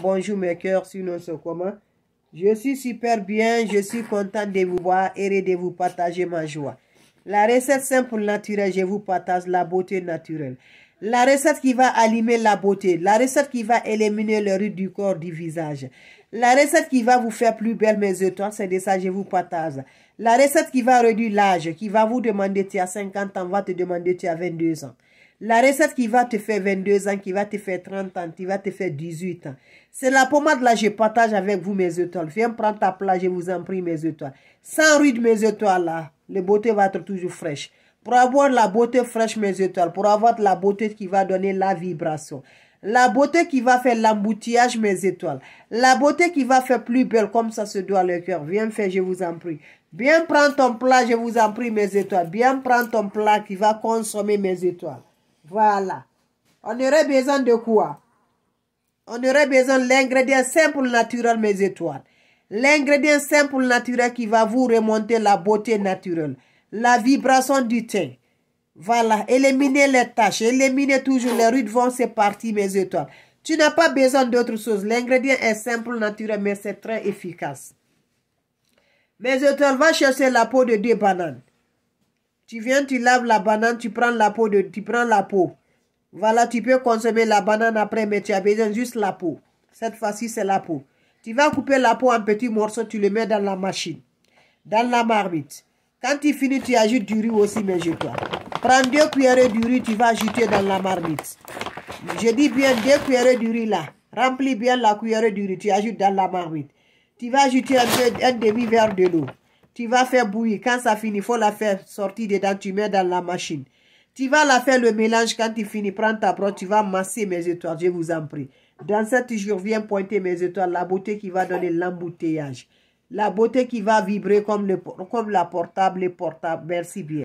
bonjour mes cœurs, sinon c'est comment Je suis super bien, je suis contente de vous voir et de vous partager ma joie. La recette simple naturelle, je vous partage la beauté naturelle. La recette qui va allumer la beauté, la recette qui va éliminer le rude du corps, du visage. La recette qui va vous faire plus belle mes étoiles, c'est de ça que je vous partage. La recette qui va réduire l'âge, qui va vous demander tu as 50 ans, va te demander tu as 22 ans. La recette qui va te faire 22 ans, qui va te faire 30 ans, qui va te faire 18 ans. C'est la pommade là, je partage avec vous mes étoiles. Viens prendre ta place, je vous en prie mes étoiles. Sans rude mes étoiles là, la beauté va être toujours fraîche. Pour avoir la beauté fraîche mes étoiles, pour avoir la beauté qui va donner la vibration. La beauté qui va faire l'emboutillage mes étoiles. La beauté qui va faire plus belle comme ça se doit le cœur. Viens faire, je vous en prie. Bien prends ton plat, je vous en prie mes étoiles. Bien prends ton plat qui va consommer mes étoiles. Voilà. On aurait besoin de quoi On aurait besoin de l'ingrédient simple naturel, mes étoiles. L'ingrédient simple naturel qui va vous remonter la beauté naturelle. La vibration du teint. Voilà. Éliminez les taches. Éliminez toujours les rudes vont c'est parti, mes étoiles. Tu n'as pas besoin d'autre chose. L'ingrédient est simple, naturel, mais c'est très efficace. Mes étoiles, va chercher la peau de deux bananes. Tu viens, tu laves la banane, tu prends la peau, de, tu prends la peau. Voilà, tu peux consommer la banane après, mais tu as besoin juste la peau. Cette fois-ci, c'est la peau. Tu vas couper la peau en petits morceaux, tu le mets dans la machine, dans la marmite. Quand tu finis, tu ajoutes du riz aussi, mais je Prends deux cuillerées de riz, tu vas ajouter dans la marmite. Je dis bien deux cuillerées de riz là. Remplis bien la cuillère de riz, tu ajoutes dans la marmite. Tu vas ajouter un, un demi-verre de l'eau. Tu vas faire bouillir. Quand ça finit, il faut la faire sortir dedans. Tu mets dans la machine. Tu vas la faire le mélange. Quand tu finis, prends ta broche. Tu vas masser mes étoiles. Je vous en prie. Dans sept jours, viens pointer mes étoiles. La beauté qui va donner l'embouteillage. La beauté qui va vibrer comme, comme la portable portable. Merci bien.